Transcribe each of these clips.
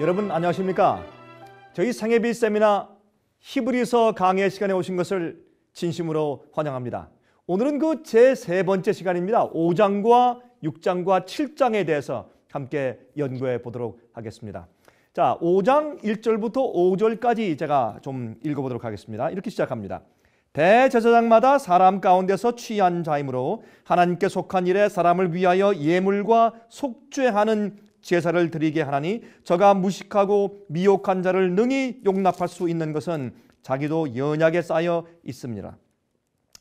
여러분 안녕하십니까? 저희 상해비 세미나 히브리서 강의 시간에 오신 것을 진심으로 환영합니다. 오늘은 그 제 세 번째 시간입니다. 5장과 6장과 7장에 대해서 함께 연구해 보도록 하겠습니다. 자, 5장 1절부터 5절까지 제가 좀 읽어보도록 하겠습니다. 이렇게 시작합니다. 대제사장마다 사람 가운데서 취한 자이므로 하나님께 속한 일에 사람을 위하여 예물과 속죄하는 제사를 드리게 하나니 저가 무식하고 미혹한 자를 능히 용납할 수 있는 것은 자기도 연약에 쌓여 있습니다.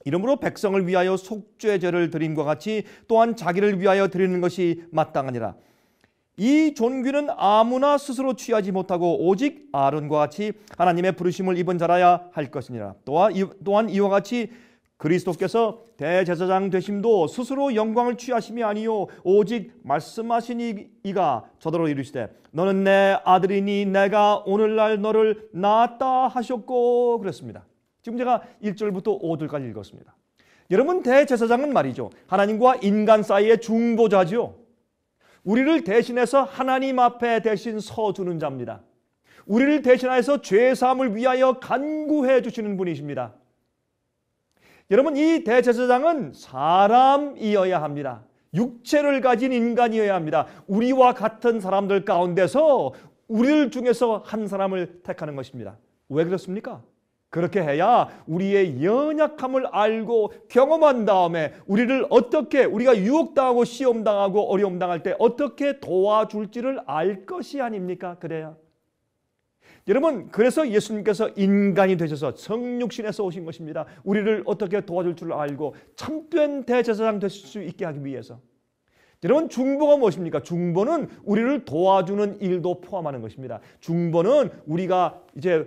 이러므로 백성을 위하여 속죄제를 드림과 같이 또한 자기를 위하여 드리는 것이 마땅하니라. 이 존귀는 아무나 스스로 취하지 못하고 오직 아론과 같이 하나님의 부르심을 입은 자라야 할 것이니라. 또한 이와 같이 그리스도께서 대제사장 되심도 스스로 영광을 취하심이 아니요 오직 말씀하신 이가 저더러 이르시되 너는 내 아들이니 내가 오늘날 너를 낳았다 하셨고 그랬습니다. 지금 제가 1절부터 5절까지 읽었습니다. 여러분 대제사장은 말이죠. 하나님과 인간 사이의 중보자지요. 우리를 대신해서 하나님 앞에 대신 서주는 자입니다. 우리를 대신하여서죄 사함을 위하여 간구해 주시는 분이십니다. 여러분 이 대제사장은 사람이어야 합니다. 육체를 가진 인간이어야 합니다. 우리와 같은 사람들 가운데서 우리를 중에서 한 사람을 택하는 것입니다. 왜 그렇습니까? 그렇게 해야 우리의 연약함을 알고 경험한 다음에 우리를 어떻게 우리가 유혹당하고 시험당하고 어려움당할 때 어떻게 도와줄지를 알 것이 아닙니까? 그래야 여러분 그래서 예수님께서 인간이 되셔서 성육신에서 오신 것입니다. 우리를 어떻게 도와줄 줄 알고 참된 대제사장 되실 수 있게 하기 위해서 여러분 중보가 무엇입니까? 중보는 우리를 도와주는 일도 포함하는 것입니다. 중보는 우리가 이제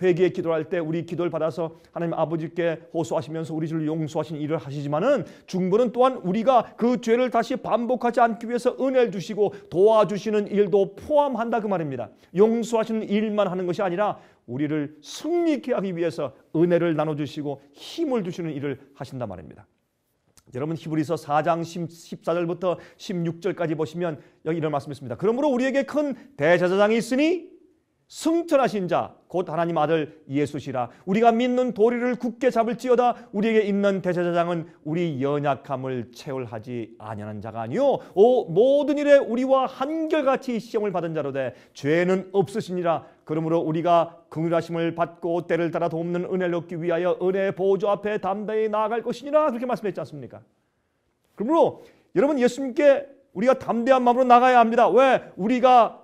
회개의 기도할 때 우리 기도를 받아서 하나님 아버지께 호소하시면서 우리 죄를 용서하신 일을 하시지만은 중보는 또한 우리가 그 죄를 다시 반복하지 않기 위해서 은혜를 주시고 도와주시는 일도 포함한다 그 말입니다. 용서하시는 일만 하는 것이 아니라 우리를 승리케 하기 위해서 은혜를 나눠주시고 힘을 주시는 일을 하신다 말입니다. 여러분 히브리서 4장 14절부터 16절까지 보시면 여기 이런 말씀이 있습니다. 그러므로 우리에게 큰 대제사장이 있으니 승천하신 자 곧 하나님 아들 예수시라 우리가 믿는 도리를 굳게 잡을지어다 우리에게 있는 대제사장은 우리 연약함을 채울하지 아니하는 자가 아니요 오 모든 일에 우리와 한결같이 시험을 받은 자로 되 죄는 없으시니라 그러므로 우리가 긍휼하심을 받고 때를 따라 돕는 은혜를 얻기 위하여 은혜의 보조 앞에 담대히 나아갈 것이니라 그렇게 말씀했지 않습니까? 그러므로 여러분 예수님께 우리가 담대한 마음으로 나가야 합니다. 왜? 우리가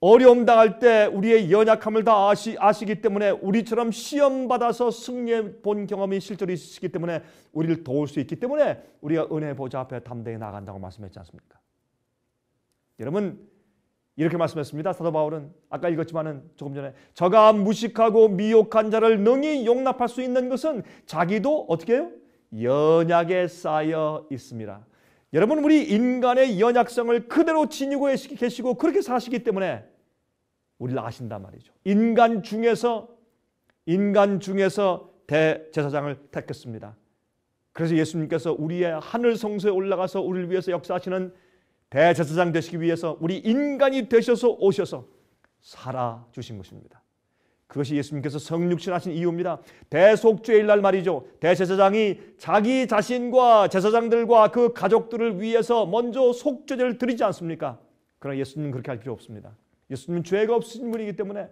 어려움 당할 때 우리의 연약함을 다 아시, 아시기 때문에 우리처럼 시험받아서 승리해 본 경험이 실제로 있으시기 때문에 우리를 도울 수 있기 때문에 우리가 은혜 보좌 앞에 담대히 나간다고 말씀했지 않습니까? 여러분 이렇게 말씀했습니다. 사도 바울은 아까 읽었지만은 조금 전에 저가 무식하고 미혹한 자를 능히 용납할 수 있는 것은 자기도 어떻게 해요? 연약에 쌓여 있습니다. 여러분 우리 인간의 연약성을 그대로 지니고 계시고 그렇게 사시기 때문에 우리를 아신단 말이죠. 인간 중에서 인간 중에서 대제사장을 택했습니다. 그래서 예수님께서 우리의 하늘 성소에 올라가서 우리를 위해서 역사하시는 대제사장 되시기 위해서 우리 인간이 되셔서 오셔서 살아 주신 것입니다. 그것이 예수님께서 성육신하신 이유입니다. 대속죄일 날 말이죠. 대제사장이 자기 자신과 제사장들과 그 가족들을 위해서 먼저 속죄를 드리지 않습니까? 그러나 예수님은 그렇게 할 필요 없습니다. 예수님은 죄가 없으신 분이기 때문에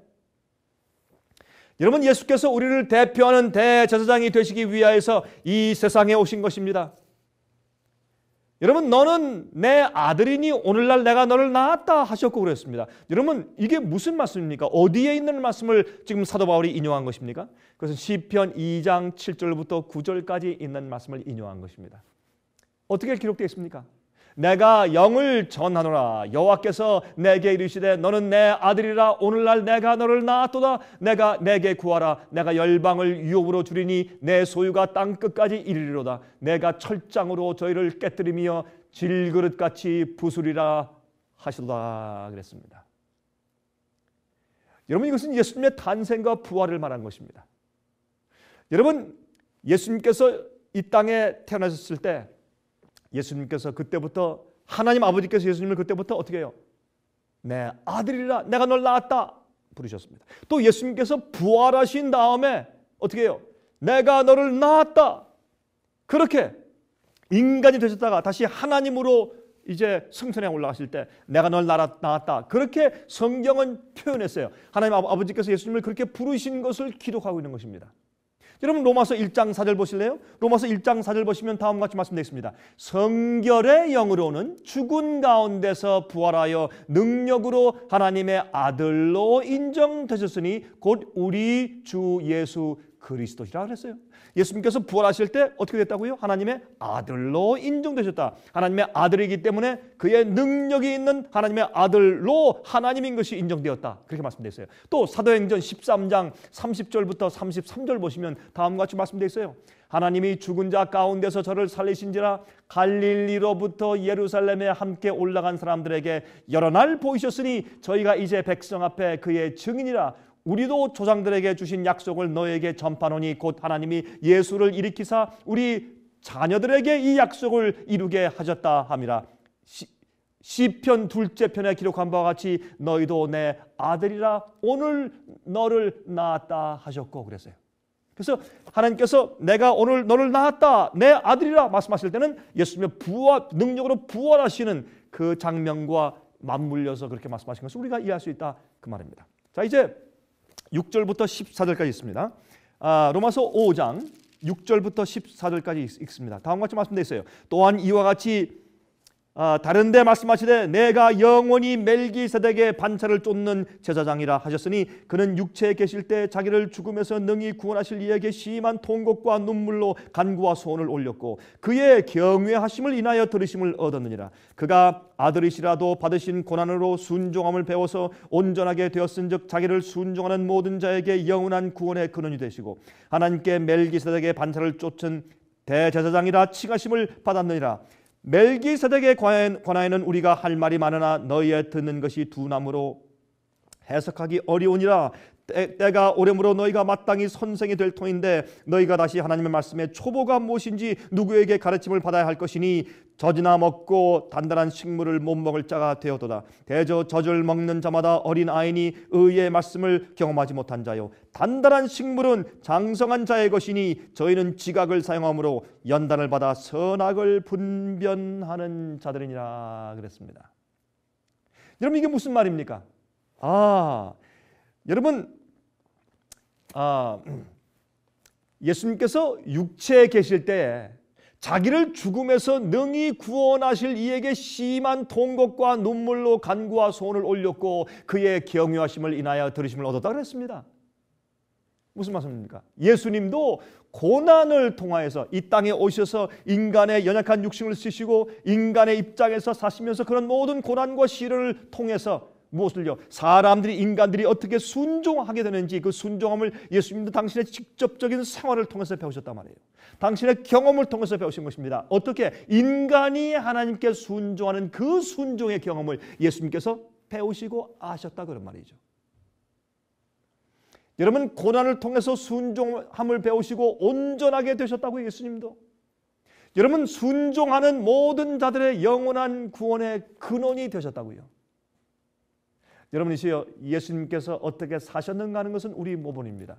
여러분 예수께서 우리를 대표하는 대제사장이 되시기 위하서이 세상에 오신 것입니다. 여러분 너는 내 아들이니 오늘날 내가 너를 낳았다 하셨고 그랬습니다. 여러분 이게 무슨 말씀입니까? 어디에 있는 말씀을 지금 사도 바울이 인용한 것입니까? 그것은 시편 2장 7절부터 9절까지 있는 말씀을 인용한 것입니다. 어떻게 기록되어 있습니까? 내가 영을 전하노라 여호와께서 내게 이르시되 너는 내 아들이라 오늘날 내가 너를 낳았도다 내가 내게 구하라 내가 열방을 유업으로 주리니 내 소유가 땅 끝까지 이르리로다 내가 철장으로 저희를 깨뜨리며 질그릇같이 부수리라 하시도다 그랬습니다. 여러분 이것은 예수님의 탄생과 부활을 말한 것입니다. 여러분 예수님께서 이 땅에 태어나셨을 때 예수님께서 그때부터 하나님 아버지께서 예수님을 그때부터 어떻게 해요? 내 아들이라 내가 널 낳았다 부르셨습니다. 또 예수님께서 부활하신 다음에 어떻게 해요? 내가 너를 낳았다. 그렇게 인간이 되셨다가 다시 하나님으로 이제 승천에 올라가실 때 내가 널 낳았다. 그렇게 성경은 표현했어요. 하나님 아버지께서 예수님을 그렇게 부르신 것을 기록하고 있는 것입니다. 여러분 로마서 1장 4절 보실래요? 로마서 1장 4절 보시면 다음과 같이 말씀되겠습니다. 성결의 영으로는 죽은 가운데서 부활하여 능력으로 하나님의 아들로 인정되셨으니 곧 우리 주 예수 그리스도시라 그랬어요. 예수님께서 부활하실 때 어떻게 됐다고요? 하나님의 아들로 인정되셨다. 하나님의 아들이기 때문에 그의 능력이 있는 하나님의 아들로 하나님인 것이 인정되었다. 그렇게 말씀되어 요또 사도행전 13장 30절부터 33절 보시면 다음과 같이 말씀되 있어요. 하나님이 죽은 자 가운데서 저를 살리신지라 갈릴리로부터 예루살렘에 함께 올라간 사람들에게 여러 날 보이셨으니 저희가 이제 백성 앞에 그의 증인이라 우리도 조상들에게 주신 약속을 너에게 전파하니 곧 하나님이 예수를 일으키사 우리 자녀들에게 이 약속을 이루게 하셨다 함이라. 시, 시편 둘째 편에 기록한 바와 같이 너희도 내 아들이라 오늘 너를 낳았다 하셨고 그랬어요. 그래서 하나님께서 내가 오늘 너를 낳았다 내 아들이라 말씀하실 때는 예수님의 부활 능력으로 부활하시는 그 장면과 맞물려서 그렇게 말씀하신 것을 우리가 이해할 수 있다 그 말입니다. 자 이제 6절부터 14절까지 있습니다. 아, 로마서 5장 6절부터 14절까지 읽습니다. 다음과 같이 말씀되어 있어요. 또한 이와 같이 아, 다른데 말씀하시되 내가 영원히 멜기세덱의 반차를 쫓는 제사장이라 하셨으니 그는 육체에 계실 때 자기를 죽음에서 능히 구원하실 이에게 심한 통곡과 눈물로 간구와 소원을 올렸고 그의 경외하심을 인하여 들으심을 얻었느니라 그가 아들이시라도 받으신 고난으로 순종함을 배워서 온전하게 되었은즉 자기를 순종하는 모든 자에게 영원한 구원의 근원이 되시고 하나님께 멜기세덱의 반차를 쫓은 대제사장이라 칭하심을 받았느니라 멜기세덱에 관하여는 우리가 할 말이 많으나 너희의 듣는 것이 두 나무로 해석하기 어려우니라 때, 가 오래므로 너희가 마땅히 선생이 될 터인데 너희가 다시 하나님의 말씀에 초보가 무엇인지 누구에게 가르침을 받아야 할 것이니 젖이나 먹고 단단한 식물을 못 먹을 자가 되어도다 대저 젖을 먹는 자마다 어린 아이니 의의 말씀을 경험하지 못한 자요 단단한 식물은 장성한 자의 것이니 저희는 지각을 사용함으로 연단을 받아 선악을 분변하는 자들이니라 그랬습니다 여러분 이게 무슨 말입니까? 아 여러분 아, 예수님께서 육체에 계실 때에 자기를 죽음에서 능히 구원하실 이에게 심한 통곡과 눈물로 간구와 소원을 올렸고 그의 경유하심을 인하여 들으심을 얻었다 그랬습니다. 무슨 말씀입니까? 예수님도 고난을 통하여서 이 땅에 오셔서 인간의 연약한 육신을 쓰시고 인간의 입장에서 사시면서 그런 모든 고난과 시련을 통해서 무엇을요? 사람들이 인간들이 어떻게 순종하게 되는지 그 순종함을 예수님도 당신의 직접적인 생활을 통해서 배우셨단 말이에요. 당신의 경험을 통해서 배우신 것입니다. 어떻게 인간이 하나님께 순종하는 그 순종의 경험을 예수님께서 배우시고 아셨다 그런 말이죠. 여러분 고난을 통해서 순종함을 배우시고 온전하게 되셨다고 예수님도 여러분 순종하는 모든 자들의 영원한 구원의 근원이 되셨다고요. 여러분 이시여 예수님께서 어떻게 사셨는가 하는 것은 우리 모본입니다.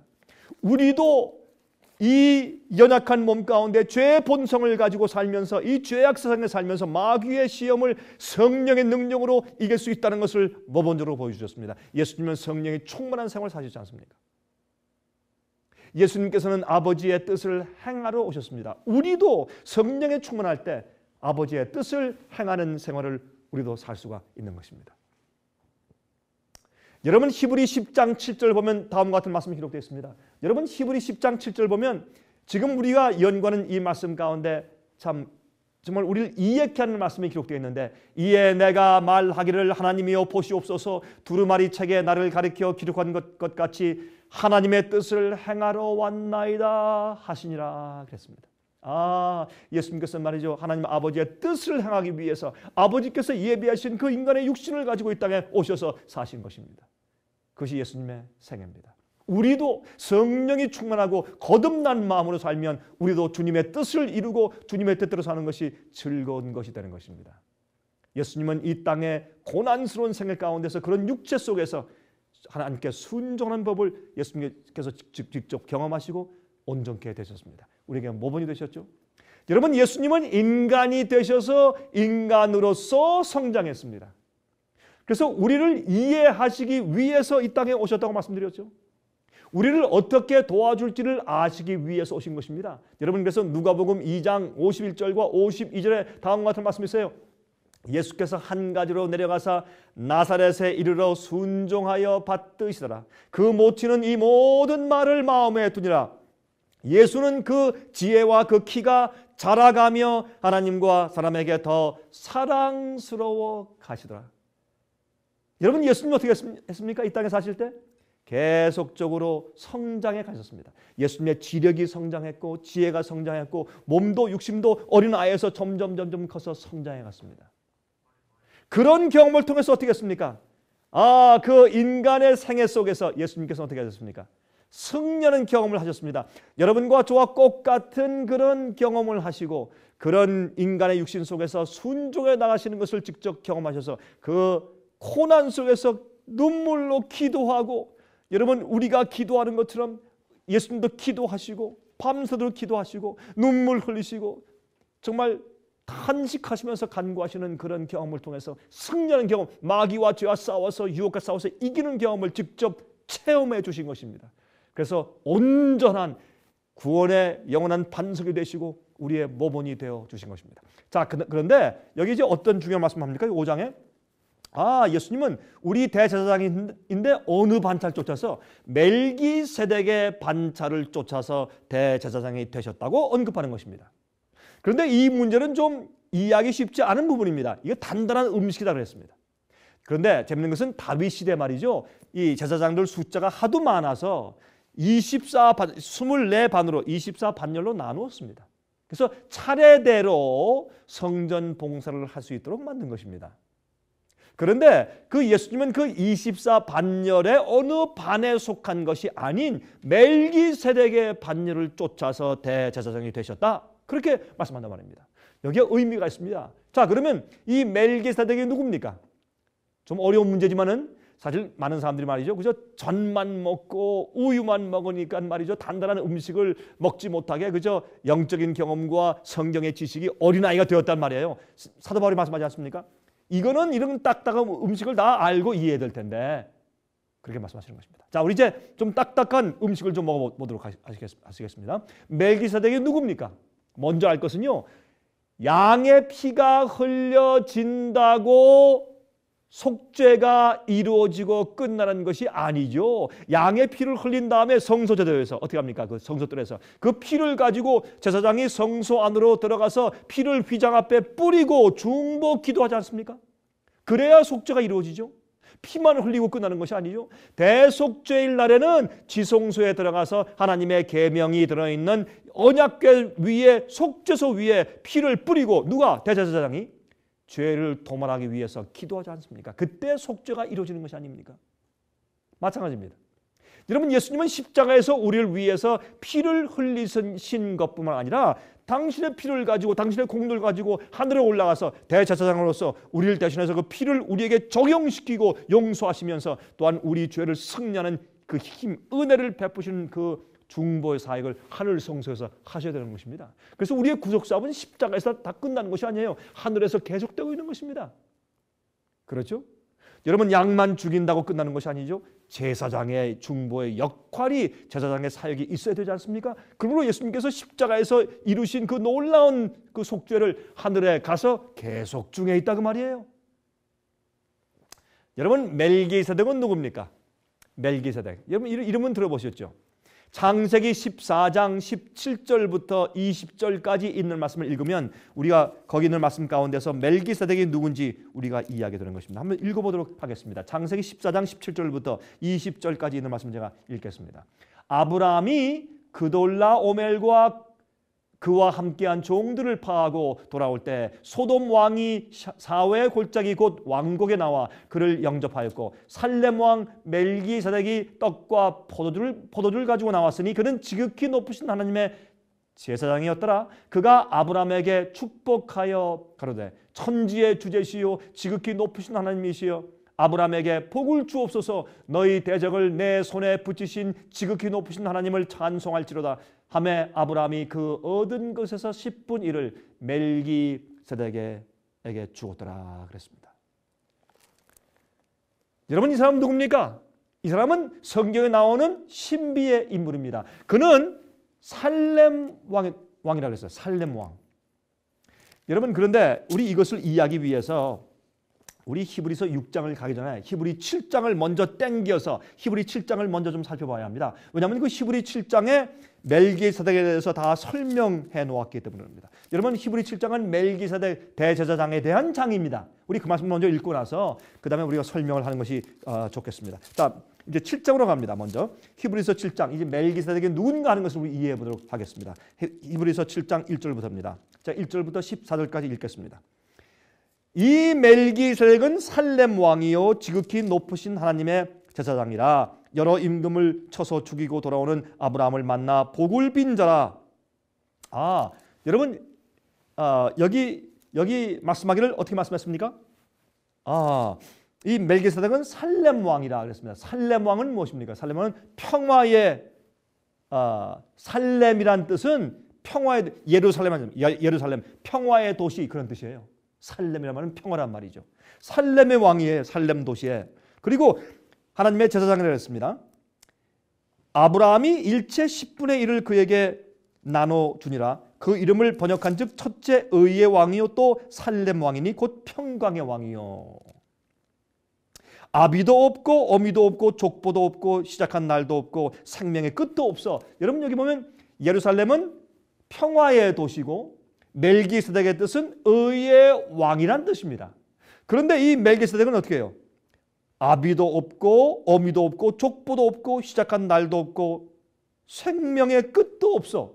우리도 이 연약한 몸 가운데 죄의 본성을 가지고 살면서 이 죄악 세상에 살면서 마귀의 시험을 성령의 능력으로 이길 수 있다는 것을 모본적으로 보여주셨습니다. 예수님은 성령이 충만한 생활 사시지 않습니까? 예수님께서는 아버지의 뜻을 행하러 오셨습니다. 우리도 성령에 충만할 때 아버지의 뜻을 행하는 생활을 우리도 살 수가 있는 것입니다. 여러분 히브리 10장 7절 보면 다음과 같은 말씀이 기록되어 있습니다. 여러분 히브리 10장 7절 보면 지금 우리가 연구하는 이 말씀 가운데 참 정말 우리를 이해케 하는 말씀이 기록되어 있는데 이에 내가 말하기를 하나님이여 보시옵소서 두루마리 책에 나를 가리켜 기록한 것, 것 같이 하나님의 뜻을 행하러 왔나이다 하시니라 그랬습니다. 아, 예수님께서 말이죠. 하나님 아버지의 뜻을 행하기 위해서 아버지께서 예비하신 그 인간의 육신을 가지고 이 땅에 오셔서 사신 것입니다. 그것이 예수님의 생애입니다. 우리도 성령이 충만하고 거듭난 마음으로 살면 우리도 주님의 뜻을 이루고 주님의 뜻대로 사는 것이 즐거운 것이 되는 것입니다. 예수님은 이 땅의 고난스러운 생애 가운데서 그런 육체 속에서 하나님께 순종하는 법을 예수님께서 직접 경험하시고 온전케 되셨습니다. 우리에게 모범이 되셨죠? 여러분 예수님은 인간이 되셔서 인간으로서 성장했습니다. 그래서 우리를 이해하시기 위해서 이 땅에 오셨다고 말씀드렸죠. 우리를 어떻게 도와줄지를 아시기 위해서 오신 것입니다. 여러분 그래서 누가복음 2장 51절과 52절에 다음과 같은 말씀이 있어요. 예수께서 한 가지로 내려가사 나사렛에 이르러 순종하여 받드시더라. 그 모치는 이 모든 말을 마음에 두니라. 예수는 그 지혜와 그 키가 자라가며 하나님과 사람에게 더 사랑스러워 가시더라. 여러분 예수님 어떻게 했습니까? 이 땅에 사실 때 계속적으로 성장해 가셨습니다. 예수님의 지력이 성장했고 지혜가 성장했고 몸도 육심도 어린 아이에서 점점 점점 커서 성장해 갔습니다. 그런 경험을 통해서 어떻게 했습니까? 아, 그 인간의 생애 속에서 예수님께서 어떻게 하셨습니까? 승려는 경험을 하셨습니다. 여러분과 저와 꼭 같은 그런 경험을 하시고 그런 인간의 육신 속에서 순종해 나가시는 것을 직접 경험하셔서 그 고난 속에서 눈물로 기도하고 여러분 우리가 기도하는 것처럼 예수님도 기도하시고 밤새도록 기도하시고 눈물 흘리시고 정말 탄식하시면서 간구하시는 그런 경험을 통해서 승리하는 경험, 마귀와 죄와 싸워서 유혹과 싸워서 이기는 경험을 직접 체험해 주신 것입니다. 그래서 온전한 구원의 영원한 반석이 되시고 우리의 모본이 되어 주신 것입니다. 자, 그, 그런데 여기 이제 어떤 중요한 말씀 합니까? 5장에 아, 예수님은 우리 대제사장인데 어느 반차를 쫓아서 멜기세덱의 반차를 쫓아서 대제사장이 되셨다고 언급하는 것입니다. 그런데 이 문제는 좀 이해하기 쉽지 않은 부분입니다. 이거 단단한 음식이다 그랬습니다. 그런데 재밌는 것은 다윗 시대 말이죠. 이 제사장들 숫자가 하도 많아서 24반, 24반으로 24반열로 나누었습니다. 그래서 차례대로 성전 봉사를 할 수 있도록 만든 것입니다. 그런데 그 예수님은 그 24반열의 어느 반에 속한 것이 아닌 멜기세덱의 반열을 쫓아서 대제사장이 되셨다. 그렇게 말씀한단 말입니다. 여기에 의미가 있습니다. 자, 그러면 이 멜기세덱이 누굽니까? 좀 어려운 문제지만은 사실 많은 사람들이 말이죠. 그죠? 전만 먹고 우유만 먹으니까 말이죠. 단단한 음식을 먹지 못하게 그죠? 영적인 경험과 성경의 지식이 어린아이가 되었단 말이에요. 사도 바울이 말씀하지 않습니까? 이거는 이런 딱딱한 음식을 다 알고 이해해야 될 텐데 그렇게 말씀하시는 것입니다. 자, 우리 이제 좀 딱딱한 음식을 좀 먹어보도록 하시겠습니다. 멜기사덱이 누굽니까? 먼저 알 것은요. 양의 피가 흘려진다고 속죄가 이루어지고 끝나는 것이 아니죠. 양의 피를 흘린 다음에 성소제도에서 어떻게 합니까? 그 성소들에서 그 피를 가지고 제사장이 성소 안으로 들어가서 피를 휘장 앞에 뿌리고 중보 기도하지 않습니까? 그래야 속죄가 이루어지죠. 피만 흘리고 끝나는 것이 아니죠. 대속죄일 날에는 지성소에 들어가서 하나님의 계명이 들어 있는 언약궤 위에 속죄소 위에 피를 뿌리고 누가 대제사장이 죄를 도말하기 위해서 기도하지 않습니까? 그때 속죄가 이루어지는 것이 아닙니까? 마찬가지입니다. 여러분 예수님은 십자가에서 우리를 위해서 피를 흘리신 것뿐만 아니라 당신의 피를 가지고 당신의 공로를 가지고 하늘에 올라가서 대제사장으로서 우리를 대신해서 그 피를 우리에게 적용시키고 용서하시면서 또한 우리 죄를 승리하는 그힘 은혜를 베푸시는 그 중보의 사역을 하늘 성소에서 하셔야 되는 것입니다. 그래서 우리의 구속 사업은 십자가에서 다 끝나는 것이 아니에요. 하늘에서 계속되고 있는 것입니다. 그렇죠? 여러분 양만 죽인다고 끝나는 것이 아니죠. 제사장의 중보의 역할이 제사장의 사역이 있어야 되지 않습니까? 그러므로 예수님께서 십자가에서 이루신 그 놀라운 그 속죄를 하늘에 가서 계속 중에 있다 그 말이에요. 여러분 멜기세덱은 누굽니까? 멜기세덱. 여러분 이름은 들어보셨죠? 창세기 14장 17절부터 20절까지 있는 말씀을 읽으면 우리가 거기 있는 말씀 가운데서 멜기세덱이 누군지 우리가 이해하게 되는 것입니다. 한번 읽어보도록 하겠습니다. 창세기 14장 17절부터 20절까지 있는 말씀 제가 읽겠습니다. 아브라함이 그돌라 오멜과 그와 함께한 종들을 파하고 돌아올 때 소돔 왕이 사회 골짜기 곧 왕국에 나와 그를 영접하였고 살렘 왕멜기사덱이 떡과 포도주를 포도주를 가지고 나왔으니 그는 지극히 높으신 하나님의 제사장이었더라 그가 아브라함에게 축복하여 가로되 천지의 주제시요 지극히 높으신 하나님이시여 아브라함에게 복을 주옵소서 너희 대적을 내 손에 붙이신 지극히 높으신 하나님을 찬송할지로다 함에 아브라함이 그 얻은 것에서 10분 일을 멜기세덱에게 주었더라 그랬습니다. 여러분 이 사람 누굽니까? 이 사람은 성경에 나오는 신비의 인물입니다. 그는 살렘 왕, 왕이라고 했어요. 살렘 왕. 여러분 그런데 우리 이것을 이해하기 위해서 우리 히브리서 6장을 가기 전에 히브리 7장을 먼저 땡겨서 히브리 7장을 먼저 좀 살펴봐야 합니다. 왜냐하면 그 히브리 7장에 멜기사덱에 대해서 다 설명해 놓았기 때문입니다. 여러분 히브리 7장은 멜기사덱 대제사장에 대한 장입니다. 우리 그 말씀 먼저 읽고 나서 그 다음에 우리가 설명을 하는 것이 어, 좋겠습니다. 자 이제 7장으로 갑니다. 먼저 히브리서 7장 이제 멜기사덱이 누군가 하는 것을 이해해 보도록 하겠습니다. 히브리서 7장 1절부터입니다. 자 1절부터 14절까지 읽겠습니다. 이 멜기세덱은 살렘 왕이요 지극히 높으신 하나님의 제사장이라 여러 임금을 쳐서 죽이고 돌아오는 아브라함을 만나 복을 빈 자라. 아 여러분 아, 여기 여기 말씀하기를 어떻게 말씀했습니까? 아, 이 멜기세덱은 살렘 왕이라 그랬습니다. 살렘 왕은 무엇입니까? 살렘 왕은 평화의 아, 살렘이란 뜻은 평화의 예루살렘 예, 예루살렘 평화의 도시 그런 뜻이에요. 살렘이라는 말은 평화란 말이죠. 살렘의 왕이에요. 살렘 도시에. 그리고 하나님의 제사장이라고 했습니다. 아브라함이 일체 10분의 1을 그에게 나눠주니라 그 이름을 번역한 즉 첫째 의의 왕이요 또 살렘 왕이니 곧 평강의 왕이요. 아비도 없고 어미도 없고 족보도 없고 시작한 날도 없고 생명의 끝도 없어. 여러분 여기 보면 예루살렘은 평화의 도시고 멜기세덱의 뜻은 의의 왕이란 뜻입니다. 그런데 이 멜기세덱은 어떻게 해요? 아비도 없고 어미도 없고 족보도 없고 시작한 날도 없고 생명의 끝도 없어.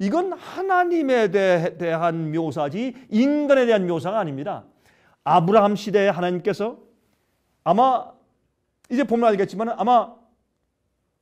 이건 하나님에 대, 한 묘사지 인간에 대한 묘사가 아닙니다. 아브라함 시대에 하나님께서 아마 이제 보면 알겠지만 아마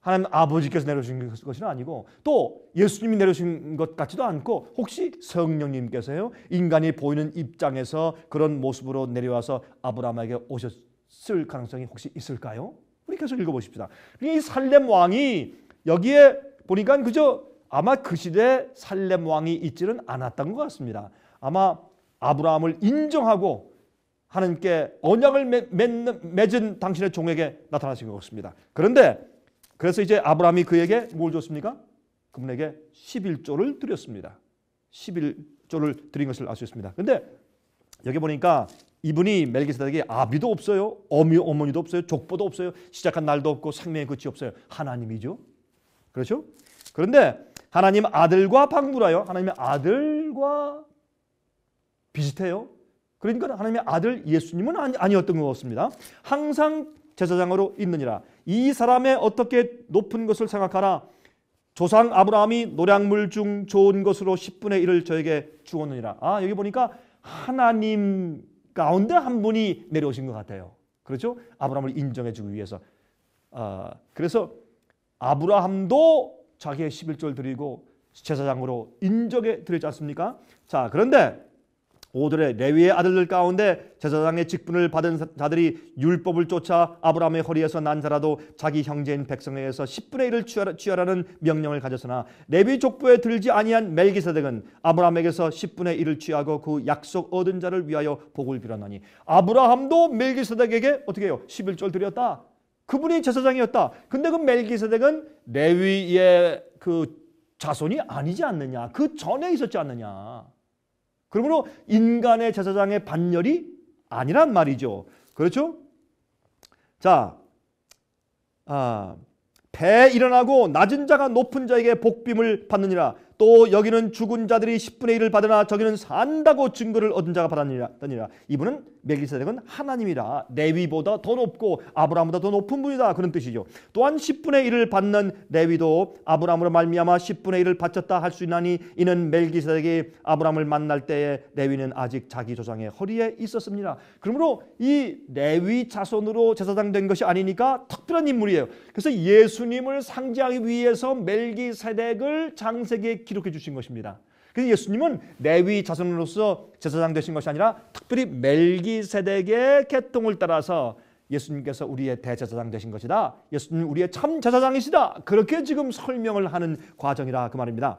하나님 아버지께서 내려주신 것은 아니고 또 예수님이 내려주신 것 같지도 않고 혹시 성령님께서요 인간이 보이는 입장에서 그런 모습으로 내려와서 아브라함에게 오셨을 가능성이 혹시 있을까요? 우리 계속 읽어보십시다. 이 살렘 왕이 여기에 보니까 그저 아마 그 시대에 살렘 왕이 있지는 않았던 것 같습니다. 아마 아브라함을 인정하고 하나님께 언약을 맺은 당신의 종에게 나타나신 것 같습니다. 그런데 그래서 이제 아브라함이 그에게 뭘 줬습니까? 그분에게 11조를 드렸습니다. 11조를 드린 것을 알 수 있습니다. 근데 여기 보니까 이분이 멜기세덱이 아비도 없어요. 어미, 어머니도 없어요. 족보도 없어요. 시작한 날도 없고 생명의 끝이 없어요. 하나님이죠. 그렇죠? 그런데 하나님 아들과 방부라요. 하나님의 아들과 비슷해요. 그러니까 하나님의 아들 예수님은 아니, 었던것 같습니다. 항상 제사장으로 있느니라. 이 사람의 어떻게 높은 것을 생각하나 조상 아브라함이 노량물 중 좋은 것으로 10분의 1을 저에게 주었느니라. 아, 여기 보니까 하나님 가운데 한 분이 내려오신 것 같아요. 그렇죠? 아브라함을 인정해주기 위해서. 아, 그래서 아브라함도 자기의 1 1절를 드리고 제사장으로 인정해 드렸지 않습니까? 자, 그런데 오들의 레위의 아들들 가운데 제사장의 직분을 받은 자들이 율법을 쫓아 아브라함의 허리에서 난 자라도 자기 형제인 백성에게서 10분의 1을 취하라는 명령을 가졌으나 레위 족보에 들지 아니한 멜기세덱은 아브라함에게서 10분의 1을 취하고 그 약속 얻은 자를 위하여 복을 빌었나니 아브라함도 멜기세덱에게 어떻게 해요? 1 1절 드렸다. 그분이 제사장이었다. 근데 그 멜기세덱은 레위의 그 자손이 아니지 않느냐. 그 전에 있었지 않느냐. 그러므로 인간의 제사장의 반열이 아니란 말이죠. 그렇죠? 자, 아, 배 일어나고 낮은 자가 높은 자에게 복빔을 받느니라. 또 여기는 죽은 자들이 10분의 1을 받으나 저기는 산다고 증거를 얻은 자가 받았느니라. 이분은 멜기세덱은 하나님이라 레위보다 더 높고 아브라함보다 더 높은 분이다 그런 뜻이죠. 또한 10분의 1을 받는 레위도 아브라함으로 말미암아 10분의 1을 바쳤다 할 수 있나니 이는 멜기세덱이 아브라함을 만날 때에 레위는 아직 자기 조상의 허리에 있었습니다. 그러므로 이 레위 자손으로 제사장 된 것이 아니니까 특별한 인물이에요. 그래서 예수님을 상징하기 위해서 멜기세덱을 장세기 기록해 주신 것입니다. 그래서 예수님은 내위 자손으로서 제사장 되신 것이 아니라 특별히 멜기세덱의 계통을 따라서 예수님께서 우리의 대제사장 되신 것이다. 예수님 우리의 참 제사장이시다. 그렇게 지금 설명을 하는 과정이라 그 말입니다.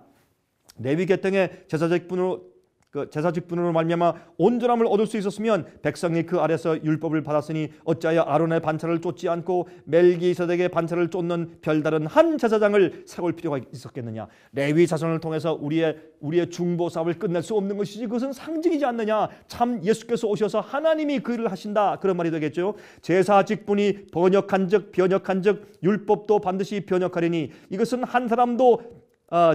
내위 계통의 제사장분으로 그 제사 직분으로 말미암아 온전함을 얻을 수 있었으면 백성이 그 아래서 율법을 받았으니 어찌하여 아론의 반차를 쫓지 않고 멜기세덱의 반차를 쫓는 별다른 한 제사장을 세울 필요가 있었겠느냐 레위 자손을 통해서 우리의 우리의 중보 사업을 끝낼 수 없는 것이지 그것은 상징이지 않느냐 참 예수께서 오셔서 하나님이 그 일을 하신다 그런 말이 되겠죠 제사 직분이 번역한즉 변역한즉 율법도 반드시 변역하리니 이것은 한 사람도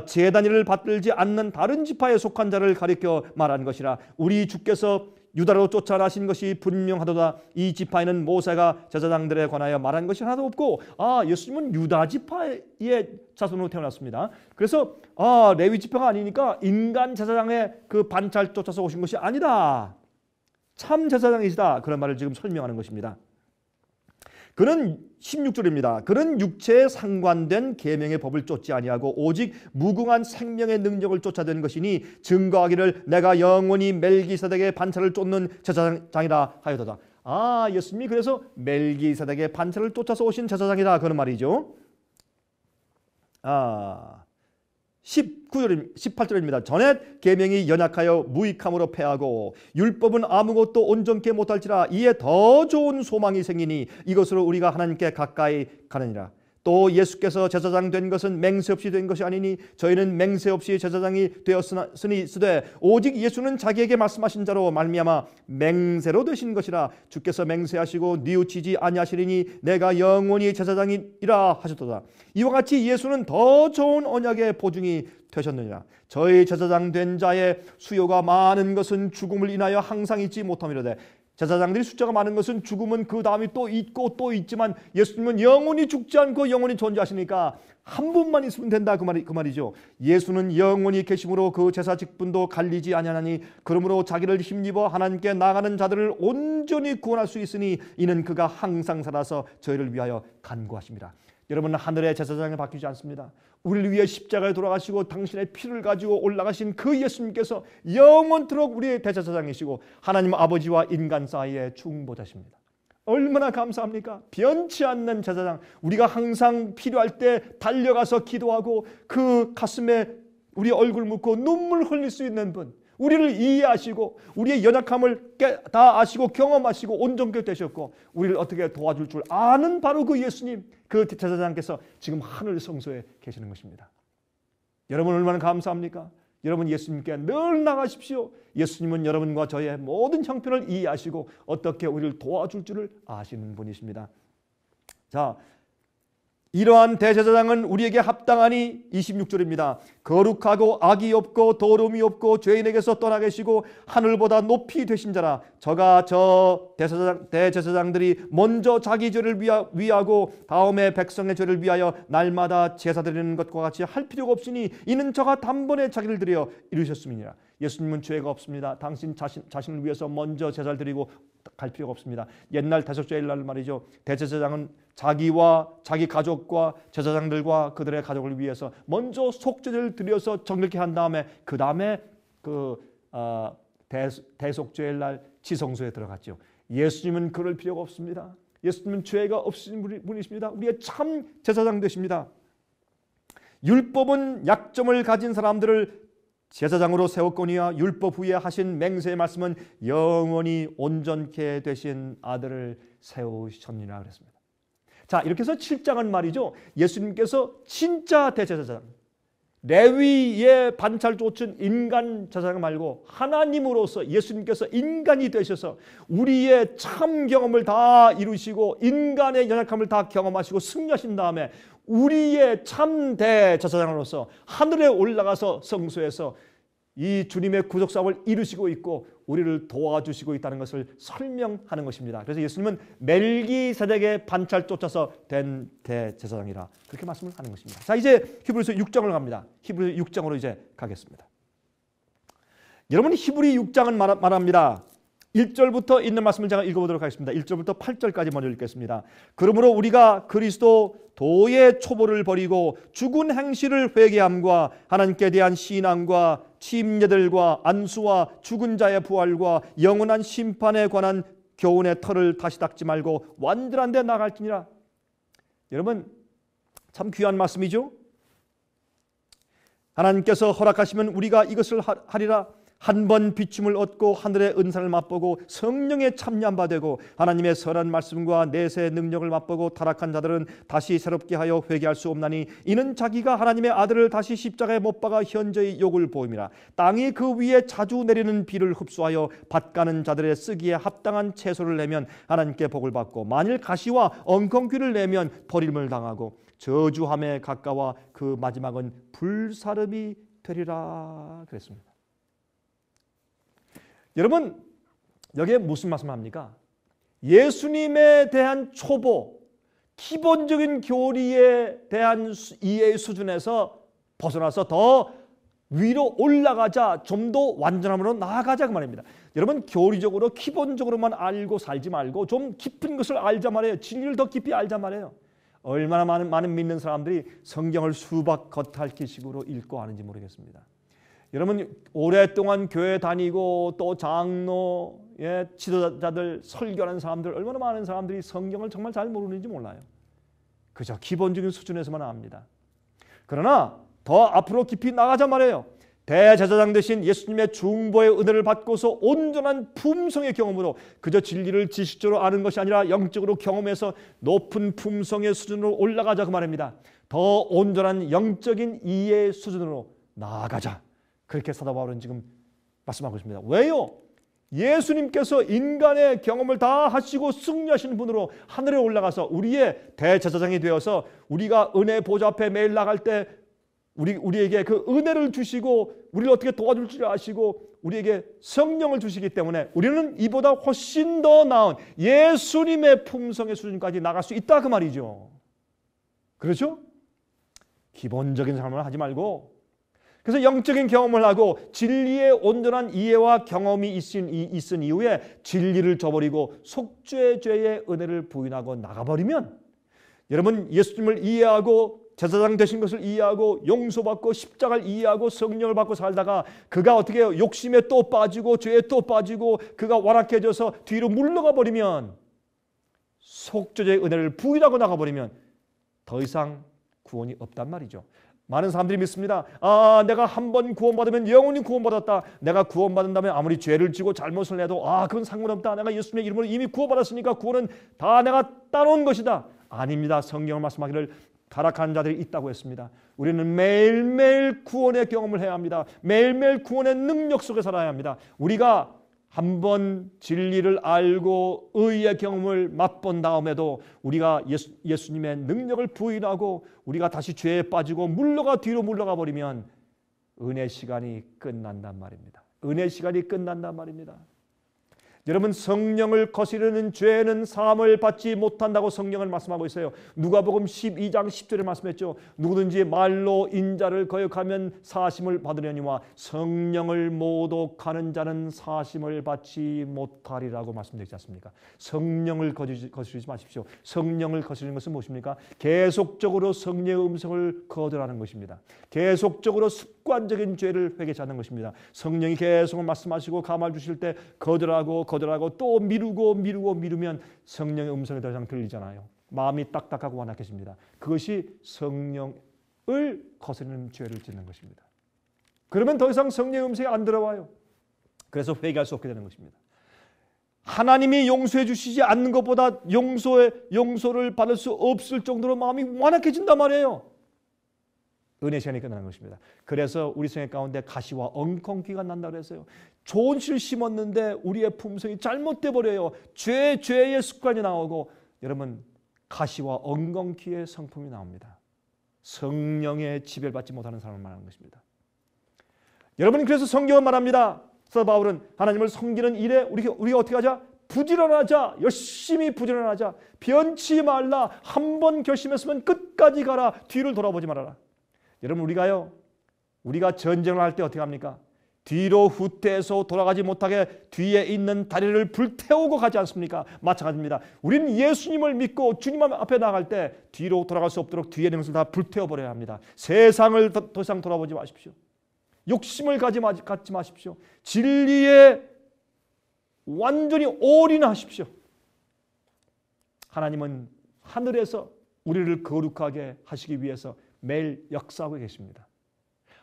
재단이를 어, 받들지 않는 다른 지파에 속한 자를 가리켜 말하는 것이라 우리 주께서 유다로 쫓아나신 것이 분명하도다 이 지파에는 모세가 제사장들에 관하여 말한 것이 하나도 없고 아 예수님은 유다 지파의 자손으로 태어났습니다 그래서 아 레위 지파가 아니니까 인간 제사장의 그 반찰 쫓아서 오신 것이 아니다 참 제사장이시다 그런 말을 지금 설명하는 것입니다 그는 16절입니다. 그는 육체에 상관된 계명의 법을 쫓지 아니하고 오직 무궁한 생명의 능력을 쫓아낸 것이니 증거하기를 내가 영원히 멜기사덱의 반차를 쫓는 제사장이라 하여다아 예수님이 그래서 멜기사덱의 반차를 쫓아서 오신 제사장이다 그런 말이죠. 아, 1 9절입 18절입니다. 전에 계명이 연약하여 무익함으로 패하고 율법은 아무것도 온전케 못할지라 이에 더 좋은 소망이 생기니 이것으로 우리가 하나님께 가까이 가느니라. 또 예수께서 제사장 된 것은 맹세 없이 된 것이 아니니 저희는 맹세 없이 제사장이 되었으니 쓰되 오직 예수는 자기에게 말씀하신 자로 말미암아 맹세로 되신 것이라 주께서 맹세하시고 뉘우치지 아니하시리니 내가 영원히 제사장이라 하셨도다 이와 같이 예수는 더 좋은 언약의 보증이 되셨느냐 저희 제사장 된 자의 수요가 많은 것은 죽음을 인하여 항상 잊지 못함이로되 제사장들이 숫자가 많은 것은 죽음은 그 다음이 또 있고 또 있지만 예수님은 영원히 죽지 않고 영원히 존재하시니까 한 분만 있으면 된다 그 말이 그 말이죠. 예수는 영원히 계심으로 그 제사 직분도 갈리지 아니하니 그러므로 자기를 힘입어 하나님께 나가는 자들을 온전히 구원할 수 있으니 이는 그가 항상 살아서 저희를 위하여 간구하십니다. 여러분은 하늘의 제사장이 바뀌지 않습니다. 우리를 위해 십자가에 돌아가시고 당신의 피를 가지고 올라가신 그 예수님께서 영원토록 우리의 대제사장이시고 하나님 아버지와 인간 사이의 중보자십니다. 얼마나 감사합니까? 변치 않는 제사장. 우리가 항상 필요할 때 달려가서 기도하고 그 가슴에 우리 얼굴 묻고 눈물 흘릴 수 있는 분. 우리를 이해하시고 우리의 연약함을 다 아시고 경험하시고 온전케 되셨고 우리를 어떻게 도와줄 줄 아는 바로 그 예수님 그대 제사장께서 지금 하늘 성소에 계시는 것입니다. 여러분 얼마나 감사합니까? 여러분 예수님께 늘 나가십시오. 예수님은 여러분과 저의 모든 형편을 이해하시고 어떻게 우리를 도와줄 줄을 아시는 분이십니다. 자, 이러한 대제사장은 우리에게 합당하니 26절입니다. 거룩하고 악이 없고 더러움이 없고 죄인에게서 떠나 계시고 하늘보다 높이 되신 자라 저가 저 대제사장, 대제사장들이 먼저 자기 죄를 위하, 고 다음에 백성의 죄를 위하여 날마다 제사 드리는 것과 같이 할 필요가 없으니 이는 저가 단번에 자기를 드려 이루셨음이니라. 예수님은 죄가 없습니다. 당신 자신, 자신을 위해서 먼저 제사를 드리고 갈 필요가 없습니다. 옛날 대속죄일 날 말이죠. 대제사장은 자기와 자기 가족과 제사장들과 그들의 가족을 위해서 먼저 속죄를 드려서 정결케 한 다음에 그 다음에 그 어, 아, 대속죄일 날 지성소에 들어갔죠. 예수님은 그럴 필요가 없습니다. 예수님은 죄가 없으신 분이십니다. 우리의 참 제사장 되십니다. 율법은 약점을 가진 사람들을 제사장으로 세웠거니와 율법 후에 하신 맹세의 말씀은 영원히 온전케 되신 아들을 세우셨느니라 그랬습니다. 자 이렇게 해서 7장은 말이죠. 예수님께서 진짜 대제사장 레위의 반찰 쫓은 인간 제사장 말고 하나님으로서 예수님께서 인간이 되셔서 우리의 참 경험을 다 이루시고 인간의 연약함을 다 경험하시고 승리하신 다음에 우리의 참대 제사장으로서 하늘에 올라가서 성소에서 이 주님의 구속 사업을 이루시고 있고 우리를 도와주시고 있다는 것을 설명하는 것입니다. 그래서 예수님은 멜기세덱의 반찰 쫓아서 된 대제사장이라 그렇게 말씀을 하는 것입니다. 자 이제 히브리서 6장을 갑니다. 히브리서 6장으로 이제 가겠습니다. 여러분 히브리 6장은 말합니다. 1절부터 있는 말씀을 제가 읽어보도록 하겠습니다. 1절부터 8절까지 먼저 읽겠습니다. 그러므로 우리가 그리스도 도의 초보를 버리고 죽은 행실을 회개함과 하나님께 대한 신앙과 침례들과 안수와 죽은 자의 부활과 영원한 심판에 관한 교훈의 털을 다시 닦지 말고 완전한 데 나갈지니라. 여러분 참 귀한 말씀이죠. 하나님께서 허락하시면 우리가 이것을 하리라 한번 비춤을 얻고 하늘의 은사를 맛보고 성령의 참여한 바 되고 하나님의 선한 말씀과 내세의 능력을 맛보고 타락한 자들은 다시 새롭게 하여 회개할 수 없나니 이는 자기가 하나님의 아들을 다시 십자가에 못 박아 현저히 욕을 보입니다. 땅이 그 위에 자주 내리는 비를 흡수하여 밭가는 자들의 쓰기에 합당한 채소를 내면 하나님께 복을 받고 만일 가시와 엉겅퀴를 내면 버림을 당하고 저주함에 가까워 그 마지막은 불사름이 되리라 그랬습니다. 여러분 여기에 무슨 말씀합니까? 을 예수님에 대한 초보, 기본적인 교리에 대한 이해 수준에서 벗어나서 더 위로 올라가자, 좀 더 완전함으로 나아가자 그 말입니다. 여러분 교리적으로 기본적으로만 알고 살지 말고 좀 깊은 것을 알자 말이요 진리를 더 깊이 알자 말이요 얼마나 많은, 많은 믿는 사람들이 성경을 수박 겉핥기식으로 읽고 하는지 모르겠습니다. 여러분 오랫동안 교회 다니고 또 장로, 예, 지도자들, 설교하는 사람들 얼마나 많은 사람들이 성경을 정말 잘 모르는지 몰라요. 그저 기본적인 수준에서만 압니다. 그러나 더 앞으로 깊이 나가자 말이에요. 대제사장 대신 예수님의 중보의 은혜를 받고서 온전한 품성의 경험으로 그저 진리를 지식적으로 아는 것이 아니라 영적으로 경험해서 높은 품성의 수준으로 올라가자 그 말입니다. 더 온전한 영적인 이해 의 수준으로 나아가자. 그렇게 사도 바울은 지금 말씀하고 있습니다. 왜요? 예수님께서 인간의 경험을 다 하시고 승리하시는 분으로 하늘에 올라가서 우리의 대제사장이 되어서 우리가 은혜 보좌 앞에 매일 나갈 때 우리, 우리에게 그 은혜를 주시고 우리를 어떻게 도와줄 줄 아시고 우리에게 성령을 주시기 때문에 우리는 이보다 훨씬 더 나은 예수님의 품성의 수준까지 나갈 수 있다 그 말이죠. 그렇죠? 기본적인 삶을 하지 말고 그래서 영적인 경험을 하고 진리의 온전한 이해와 경험이 있은, 있은 이후에 진리를 저버리고 속죄 죄의 은혜를 부인하고 나가버리면 여러분 예수님을 이해하고 제사장 되신 것을 이해하고 용서받고 십자가를 이해하고 성령을 받고 살다가 그가 어떻게 욕심에 또 빠지고 죄에 또 빠지고 그가 완악해져서 뒤로 물러가 버리면 속죄의 은혜를 부인하고 나가버리면 더 이상 구원이 없단 말이죠. 많은 사람들이 믿습니다. 아, 내가 한 번 구원받으면 영원히 구원받았다. 내가 구원받는다면 아무리 죄를 지고 잘못을 해도 아, 그건 상관없다. 내가 예수님의 이름으로 이미 구원받았으니까 구원은 다 내가 따놓은 것이다. 아닙니다. 성경을 말씀하기를 타락한 자들이 있다고 했습니다. 우리는 매일매일 구원의 경험을 해야 합니다. 매일매일 구원의 능력 속에 살아야 합니다. 우리가 한번 진리를 알고 의의 경험을 맛본 다음에도 우리가 예수, 예수님의 능력을 부인하고 우리가 다시 죄에 빠지고 물러가 뒤로 물러가 버리면 은혜 시간이 끝난단 말입니다. 은혜 시간이 끝난단 말입니다. 여러분 성령을 거스르는 죄는 사함을 받지 못한다고 성령을 말씀하고 있어요. 누가복음 12장 10절에 말씀했죠. 누구든지 말로 인자를 거역하면 사심을 받으려니와 성령을 모독하는 자는 사심을 받지 못하리라고 말씀드리지 않습니까? 성령을 거스르지 마십시오. 성령을 거스르는 것은 무엇입니까? 계속적으로 성령의 음성을 거절하는 것입니다. 계속적으로 습관적인 죄를 회개하는 것입니다. 성령이 계속 말씀하시고 감화 주실 때 거절하고 거절하고 또 미루고 미루고 미루면 성령의 음성이 더 이상 들리잖아요. 마음이 딱딱하고 완악해집니다. 그것이 성령을 거스르는 죄를 짓는 것입니다. 그러면 더 이상 성령의 음성이 안 들어와요. 그래서 회개할 수 없게 되는 것입니다. 하나님이 용서해 주시지 않는 것보다 용서의 용서를 받을 수 없을 정도로 마음이 완악해진단 말이에요. 은혜 시간이 끝나는 것입니다. 그래서 우리 성애 가운데 가시와 엉겅퀴가 난다 고했어요 좋은 씨를 심었는데 우리의 품성이 잘못돼 버려요. 죄 죄의 습관이 나오고 여러분 가시와 엉겅퀴의 성품이 나옵니다. 성령의 지배 받지 못하는 사람을 말하는 것입니다. 여러분 그래서 성경은 말합니다. 사도 바울은 하나님을 섬기는 일에 우리 우리가 어떻게 하자? 부지런하자. 열심히 부지런하자. 변치 말라. 한 번 결심했으면 끝까지 가라. 뒤를 돌아보지 말아라. 여러분 우리가요. 우리가 전쟁을 할 때 어떻게 합니까? 뒤로 후퇴해서 돌아가지 못하게 뒤에 있는 다리를 불태우고 가지 않습니까? 마찬가지입니다. 우리는 예수님을 믿고 주님 앞에 나갈 때 뒤로 돌아갈 수 없도록 뒤에 있는 것을 다 불태워버려야 합니다. 세상을 더, 이상 돌아보지 마십시오. 욕심을 가지 마십시오. 진리에 완전히 올인하십시오. 하나님은 하늘에서 우리를 거룩하게 하시기 위해서 매일 역사하고 계십니다.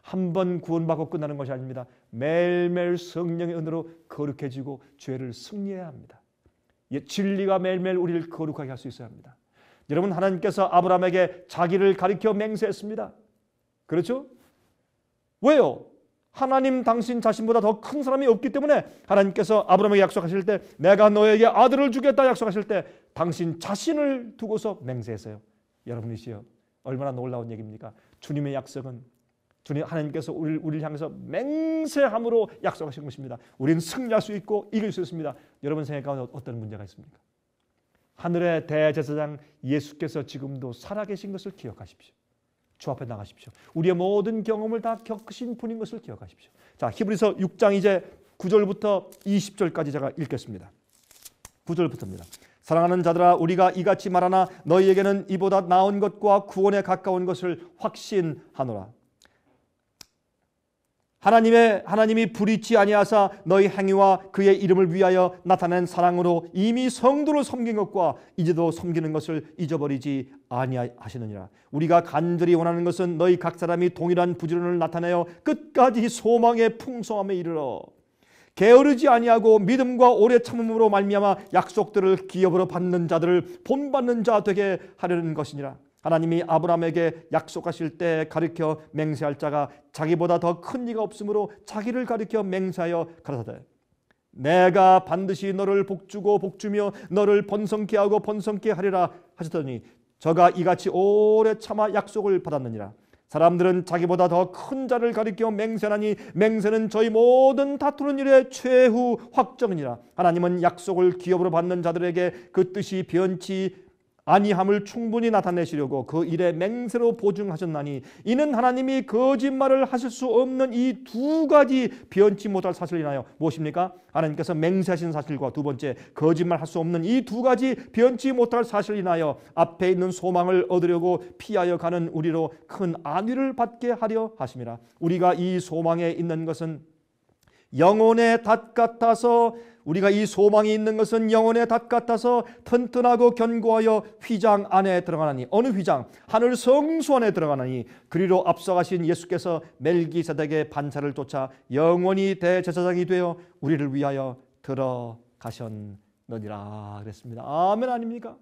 한 번 구원받고 끝나는 것이 아닙니다. 매일매일 성령의 은혜로 거룩해지고 죄를 승리해야 합니다. 진리가 매일매일 우리를 거룩하게 할 수 있어야 합니다. 여러분 하나님께서 아브라함에게 자기를 가리켜 맹세했습니다. 그렇죠? 왜요? 하나님 당신 자신보다 더 큰 사람이 없기 때문에 하나님께서 아브라함에게 약속하실 때 내가 너에게 아들을 주겠다 약속하실 때 당신 자신을 두고서 맹세했어요. 여러분이시여 얼마나 놀라운 얘기입니까? 주님의 약속은 주님 하나님께서 우리를, 우리를 향해서 맹세함으로 약속하신 것입니다. 우리는 승리할 수 있고 이길 수 있습니다. 여러분 생각 가운데 어떤 문제가 있습니까? 하늘의 대제사장 예수께서 지금도 살아계신 것을 기억하십시오. 주 앞에 나가십시오. 우리의 모든 경험을 다 겪으신 분인 것을 기억하십시오. 자, 히브리서 6장 이제 9절부터 20절까지 제가 읽겠습니다. 9절부터입니다. 사랑하는 자들아 우리가 이같이 말하나 너희에게는 이보다 나은 것과 구원에 가까운 것을 확신하노라. 하나님의 하나님이 불이치 아니하사 너희 행위와 그의 이름을 위하여 나타낸 사랑으로 이미 성도를 섬긴 것과 이제도 섬기는 것을 잊어버리지 아니하시느니라. 우리가 간절히 원하는 것은 너희 각 사람이 동일한 부지런을 나타내어 끝까지 소망의 풍성함에 이르러 게으르지 아니하고 믿음과 오래 참음으로 말미암아 약속들을 기업으로 받는 자들을 본받는 자 되게 하려는 것이니라. 하나님이 아브라함에게 약속하실 때가르켜 맹세할 자가 자기보다 더 큰 이가 없으므로 자기를 가르켜 맹세하여 가르사대 내가 반드시 너를 복주고 복주며 너를 번성케 하고 번성케 하리라 하셨더니 저가 이같이 오래 참아 약속을 받았느니라 사람들은 자기보다 더 큰 자를 가리켜 맹세하니 맹세는 저희 모든 다투는 일의 최후 확정이니라 하나님은 약속을 기업으로 받는 자들에게 그 뜻이 변치 아니함을 충분히 나타내시려고 그 일에 맹세로 보증하셨나니 이는 하나님이 거짓말을 하실 수 없는 이 두 가지 변치 못할 사실을 인하여 무엇입니까? 하나님께서 맹세하신 사실과 두 번째 거짓말할 수 없는 이 두 가지 변치 못할 사실을 인하여 앞에 있는 소망을 얻으려고 피하여 가는 우리로 큰 안위를 받게 하려 하심이라 우리가 이 소망에 있는 것은 영혼의 닷 같아서 우리가 이 소망이 있는 것은 영혼의 닭 같아서 튼튼하고 견고하여 휘장 안에 들어가나니 어느 휘장 하늘 성수 안에 들어가나니 그리로 앞서가신 예수께서 멜기세덱의 반사를 쫓아 영원히 대제사장이 되어 우리를 위하여 들어가셨느니라 그랬습니다. 아멘 아닙니까?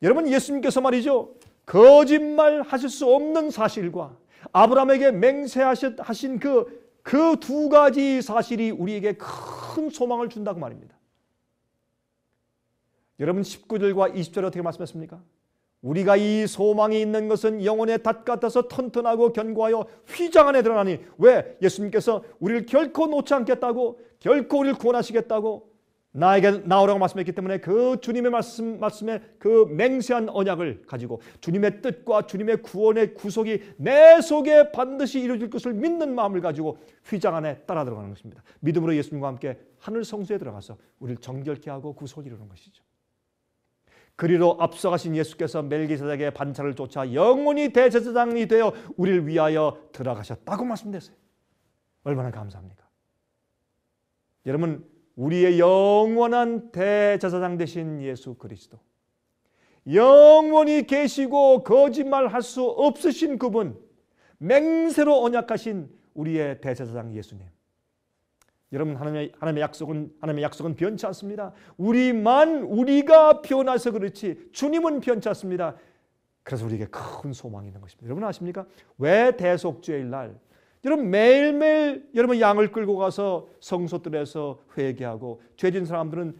여러분 예수님께서 말이죠. 거짓말 하실 수 없는 사실과 아브라함에게 맹세하신 그 그두 가지 사실이 우리에게 큰 소망을 준다고 말입니다. 여러분 19절과 2 0절 어떻게 말씀했습니까? 우리가 이 소망이 있는 것은 영혼의 닷 같아서 튼튼하고 견고하여 휘장 안에 들어나니 왜 예수님께서 우리를 결코 놓지 않겠다고 결코 우리를 구원하시겠다고 나에게 나오라고 말씀했기 때문에 그 주님의 말씀, 말씀에 그 맹세한 언약을 가지고 주님의 뜻과 주님의 구원의 구속이 내 속에 반드시 이루어질 것을 믿는 마음을 가지고 휘장 안에 따라 들어가는 것입니다. 믿음으로 예수님과 함께 하늘 성소에 들어가서 우리를 정결케 하고 구속을 이루는 것이죠. 그리로 앞서가신 예수께서 멜기세덱의 반차를 쫓아 영원히 대제사장이 되어 우리를 위하여 들어가셨다고 말씀되세요. 얼마나 감사합니까? 여러분 우리의 영원한 대제사장 되신 예수 그리스도. 영원히 계시고 거짓말할 수 없으신 그분. 맹세로 언약하신 우리의 대제사장 예수님. 여러분 하나님의, 하나님의 약속은 하나님의 약속은 변치 않습니다. 우리만 우리가 변해서 그렇지 주님은 변치 않습니다. 그래서 우리에게 큰 소망이 있는 것입니다. 여러분 아십니까? 왜 대속죄일 날 여러분 매일매일 여러분 양을 끌고 가서 성소들에서 회개하고 죄진 사람들은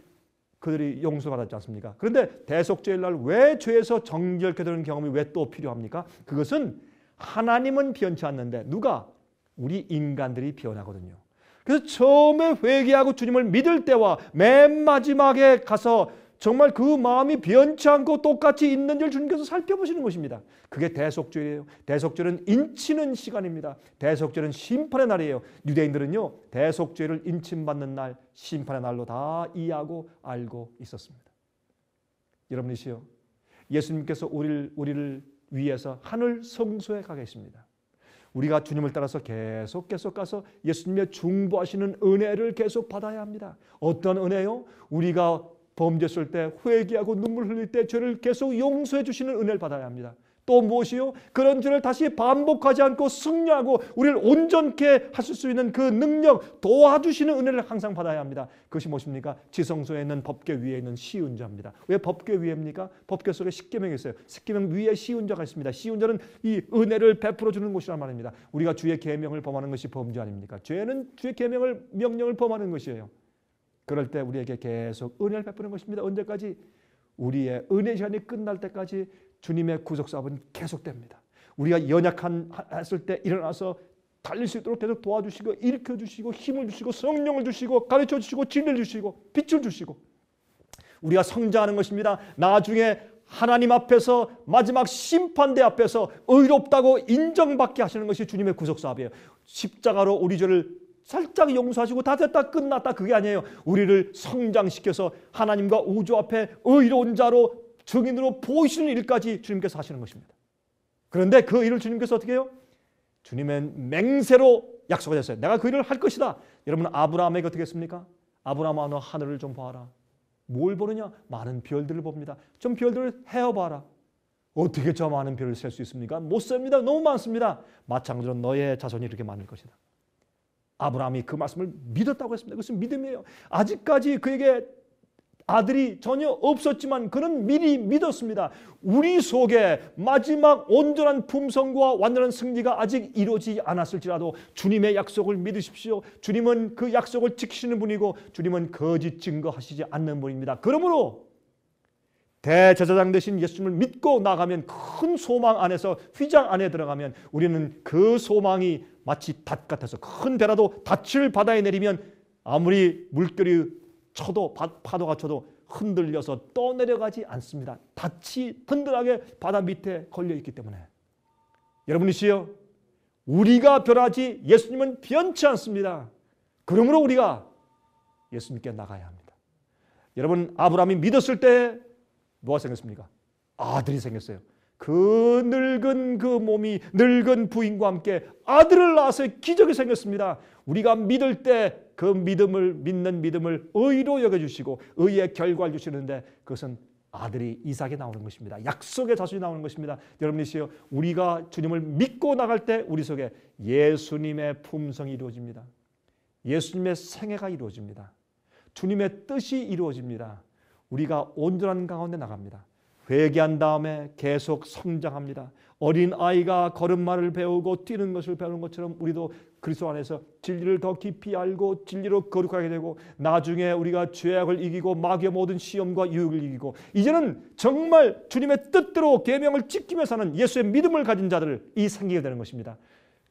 그들이 용서받았지 않습니까? 그런데 대속죄일 날 왜 죄에서 정결케 되는 경험이 왜 또 필요합니까? 그것은 하나님은 변치 않는데 누가 우리 인간들이 변하거든요. 그래서 처음에 회개하고 주님을 믿을 때와 맨 마지막에 가서 정말 그 마음이 변치 않고 똑같이 있는지를 주님께서 살펴보시는 것입니다. 그게 대속절이에요. 대속절은 인치는 시간입니다. 대속절은 심판의 날이에요. 유대인들은요, 대속죄를 인침받는 날, 심판의 날로 다 이해하고 알고 있었습니다. 여러분이시여, 예수님께서 우리를, 우리를 위해서 하늘 성소에 가 계십니다. 우리가 주님을 따라서 계속 계속 가서 예수님의 중보하시는 은혜를 계속 받아야 합니다. 어떤 은혜요? 우리가 범죄했을 때 회개하고 눈물 흘릴 때 죄를 계속 용서해 주시는 은혜를 받아야 합니다. 또 무엇이요? 그런 죄를 다시 반복하지 않고 승리하고 우리를 온전케 하실 수 있는 그 능력 도와주시는 은혜를 항상 받아야 합니다. 그것이 무엇입니까? 지성소에 있는 법계 위에 있는 시운자입니다. 왜 법계 위입니까? 법계 속에 십계명이 있어요. 십계명 위에 시운자가 있습니다. 시운자는 이 은혜를 베풀어 주는 곳이란 말입니다. 우리가 주의 계명을 범하는 것이 범죄 아닙니까? 죄는 주의 계명을 명령을 범하는 것이에요. 그럴 때 우리에게 계속 은혜를 베푸는 것입니다. 언제까지? 우리의 은혜 시간이 끝날 때까지 주님의 구속 사업은 계속됩니다. 우리가 연약한 했을 때 일어나서 달릴 수 있도록 계속 도와주시고 일으켜 주시고 힘을 주시고 성령을 주시고 가르쳐 주시고 진리를 주시고 빛을 주시고 우리가 성장하는 것입니다. 나중에 하나님 앞에서 마지막 심판대 앞에서 의롭다고 인정받게 하시는 것이 주님의 구속 사업이에요. 십자가로 우리 죄를 살짝 용서하시고 다 됐다 끝났다 그게 아니에요. 우리를 성장시켜서 하나님과 우주 앞에 의로운 자로 증인으로 보이시는 일까지 주님께서 하시는 것입니다. 그런데 그 일을 주님께서 어떻게 해요? 주님의 맹세로 약속하셨어요. 내가 그 일을 할 것이다. 여러분 아브라함에게 어떻게 했습니까? 아브라함아 너 하늘을 좀 봐라. 뭘 보느냐? 많은 별들을 봅니다. 좀 별들을 헤어봐라. 어떻게 저 많은 별을 셀 수 있습니까? 못 셉니다. 너무 많습니다. 마찬가지로 너의 자손이 이렇게 많을 것이다. 아브라함이 그 말씀을 믿었다고 했습니다. 그것은 믿음이에요. 아직까지 그에게 아들이 전혀 없었지만 그는 미리 믿었습니다. 우리 속에 마지막 온전한 품성과 완전한 승리가 아직 이루어지지 않았을지라도 주님의 약속을 믿으십시오. 주님은 그 약속을 지키시는 분이고 주님은 거짓 증거하시지 않는 분입니다. 그러므로 대제사장 되신 예수님을 믿고 나가면 큰 소망 안에서 휘장 안에 들어가면 우리는 그 소망이 마치 닷 같아서 큰 배라도 닻을 바다에 내리면 아무리 물결이 쳐도 파도가 쳐도 흔들려서 떠내려가지 않습니다. 닻이 든든하게 바다 밑에 걸려 있기 때문에 여러분이시여 우리가 변하지 예수님은 변치 않습니다. 그러므로 우리가 예수님께 나가야 합니다. 여러분 아브라함이 믿었을 때 뭐가 생겼습니까? 아들이 생겼어요. 그 늙은 그 몸이 늙은 부인과 함께 아들을 낳아서 기적이 생겼습니다. 우리가 믿을 때 그 믿음을 믿는 믿음을 의로 여겨주시고 의의 결과를 주시는데 그것은 아들이 이삭에 나오는 것입니다. 약속의 자손이 나오는 것입니다. 여러분이시여 우리가 주님을 믿고 나갈 때 우리 속에 예수님의 품성이 이루어집니다. 예수님의 생애가 이루어집니다. 주님의 뜻이 이루어집니다. 우리가 온전한 가운데 나갑니다. 회개한 다음에 계속 성장합니다. 어린 아이가 걸음마를 배우고 뛰는 것을 배우는 것처럼 우리도 그리스도 안에서 진리를 더 깊이 알고 진리로 거룩하게 되고 나중에 우리가 죄악을 이기고 마귀의 모든 시험과 유혹을 이기고 이제는 정말 주님의 뜻대로 계명을 지키며 사는 예수의 믿음을 가진 자들을 이 생기게 되는 것입니다.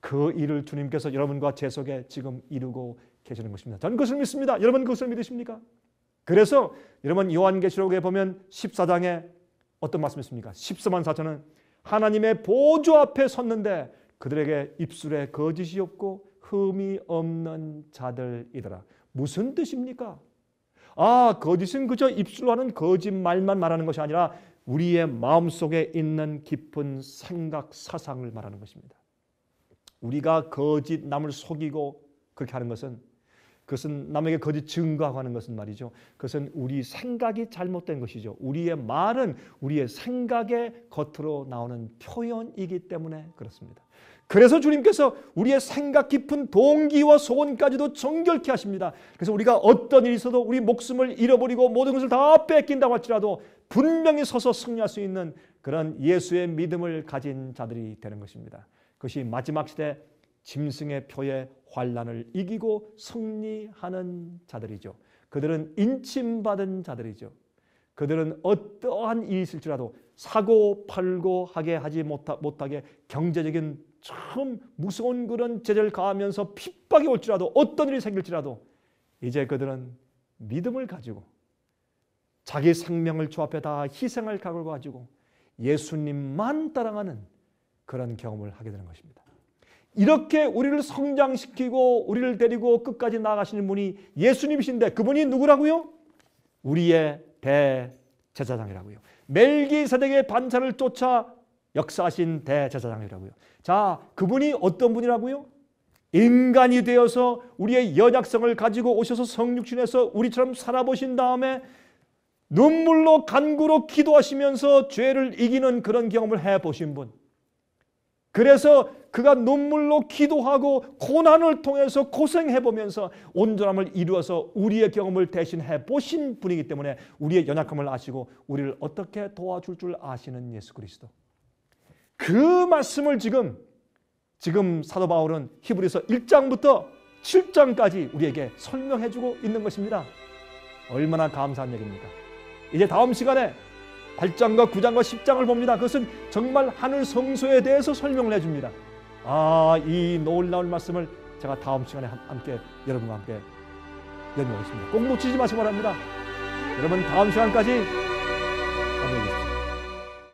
그 일을 주님께서 여러분과 제 속에 지금 이루고 계시는 것입니다. 저는 그것을 믿습니다. 여러분 그것을 믿으십니까? 그래서 여러분 요한계시록에 보면 14장에 어떤 말씀이십니까? 14만 4천은 하나님의 보조 앞에 섰는데 그들에게 입술에 거짓이 없고 흠이 없는 자들이더라. 무슨 뜻입니까? 아, 거짓은 그저 입술로 하는 거짓말만 말하는 것이 아니라 우리의 마음 속에 있는 깊은 생각, 사상을 말하는 것입니다. 우리가 거짓남을 속이고 그렇게 하는 것은 그것은 남에게 거짓 증거하고 하는 것은 말이죠. 그것은 우리 생각이 잘못된 것이죠. 우리의 말은 우리의 생각의 겉으로 나오는 표현이기 때문에 그렇습니다. 그래서 주님께서 우리의 생각 깊은 동기와 소원까지도 정결케 하십니다. 그래서 우리가 어떤 일이 있어도 우리 목숨을 잃어버리고 모든 것을 다 뺏긴다고 할지라도 분명히 서서 승리할 수 있는 그런 예수의 믿음을 가진 자들이 되는 것입니다. 그것이 마지막 시대 짐승의 표에 환란을 이기고 승리하는 자들이죠. 그들은 인침받은 자들이죠. 그들은 어떠한 일이 있을지라도 사고 팔고 하게 하지 못하게 경제적인 참 무서운 그런 제재를 가하면서 핍박이 올지라도 어떤 일이 생길지라도 이제 그들은 믿음을 가지고 자기 생명을 주 앞에 다 희생할 각오를 가지고 예수님만 따라가는 그런 경험을 하게 되는 것입니다. 이렇게 우리를 성장시키고 우리를 데리고 끝까지 나가시는 분이 예수님이신데 그분이 누구라고요? 우리의 대제사장이라고요. 멜기세덱의 반차를 쫓아 역사하신 대제사장이라고요. 자, 그분이 어떤 분이라고요? 인간이 되어서 우리의 연약성을 가지고 오셔서 성육신에서 우리처럼 살아보신 다음에 눈물로 간구로 기도하시면서 죄를 이기는 그런 경험을 해보신 분. 그래서 그가 눈물로 기도하고 고난을 통해서 고생해 보면서 온전함을 이루어서 우리의 경험을 대신해 보신 분이기 때문에 우리의 연약함을 아시고 우리를 어떻게 도와줄 줄 아시는 예수 그리스도. 그 말씀을 지금 지금 사도 바울은 히브리서 1장부터 7장까지 우리에게 설명해 주고 있는 것입니다. 얼마나 감사한 얘기입니까? 이제 다음 시간에 8장과 9장과 10장을 봅니다. 그것은 정말 하늘 성소에 대해서 설명을 해줍니다. 아, 이 놀라운 말씀을 제가 다음 시간에 함께 여러분과 함께 연구하겠습니다. 꼭 놓치지 마시기 바랍니다. 여러분 다음 시간까지